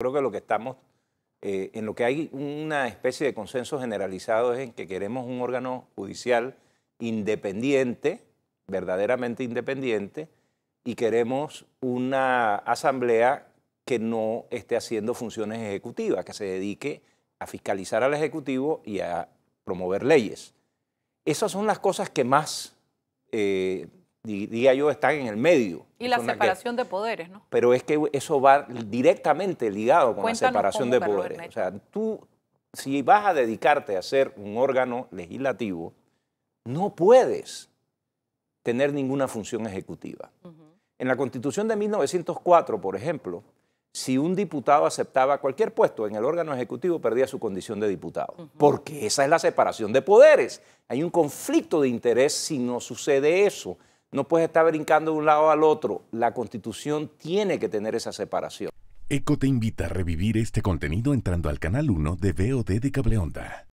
Creo que lo que estamos, eh, en lo que hay una especie de consenso generalizado es en que queremos un órgano judicial independiente, verdaderamente independiente, y queremos una asamblea que no esté haciendo funciones ejecutivas, que se dedique a fiscalizar al Ejecutivo y a promover leyes. Esas son las cosas que más eh, diría yo, están en el medio. Y la separación de poderes, ¿no? Pero es que eso va directamente ligado con la separación de poderes. O sea, tú, si vas a dedicarte a ser un órgano legislativo, no puedes tener ninguna función ejecutiva. En la Constitución de 1904, por ejemplo, si un diputado aceptaba cualquier puesto en el órgano ejecutivo, perdía su condición de diputado. Porque esa es la separación de poderes. Hay un conflicto de interés si no sucede eso. No puedes estar brincando de un lado al otro. La constitución tiene que tener esa separación. ECO te invita a revivir este contenido entrando al canal 1 de VOD de Cableonda.